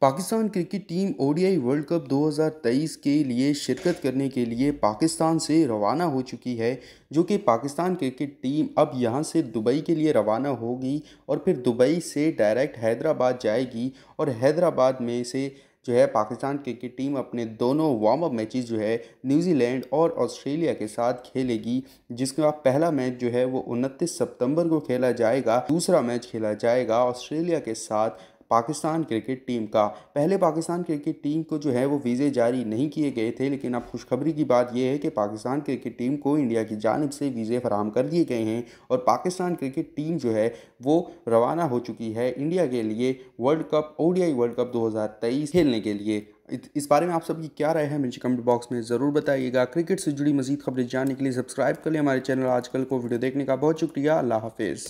Pakistan cricket team ODI world cup 2023 के लिए शिरकत करने के लिए पाकिस्तान से रवाना हो चुकी है जो कि पाकिस्तान क्रिकेट टीम अब यहां से दुबई के लिए रवाना होगी और फिर दुबई से डायरेक्ट हैदराबाद जाएगी और हैदराबाद में से जो है पाकिस्तान क्रिकेट टीम अपने दोनों वार्म अप मैचेस जो है न्यूजीलैंड और ऑस्ट्रेलिया के साथ खेलेगी जिसका पहला मैच जो है वो उनतीस सितंबर को खेला जाएगा दूसरा मैच खेला जाएगा ऑस्ट्रेलिया के साथ पाकिस्तान क्रिकेट टीम का पहले पाकिस्तान क्रिकेट टीम को जो है वो वीज़े जारी नहीं किए गए थे लेकिन अब खुशखबरी की बात यह है कि पाकिस्तान क्रिकेट टीम को इंडिया की जानब से वीज़े फराम कर दिए गए हैं और पाकिस्तान क्रिकेट टीम जो है वो रवाना हो चुकी है इंडिया के लिए world cup ODI world cup 2023 खेलने के लिए इस बारे में आप सबकी क्या राय है मुझे कमेंट बॉक्स में ज़रूर बताइएगा क्रिकेट से जुड़ी मजीद खबरें जानने के लिए सब्सक्राइब कर लें हमारे चैनल आजकल को वीडियो देखने का बहुत शुक्रिया अल्लाह हाफिज़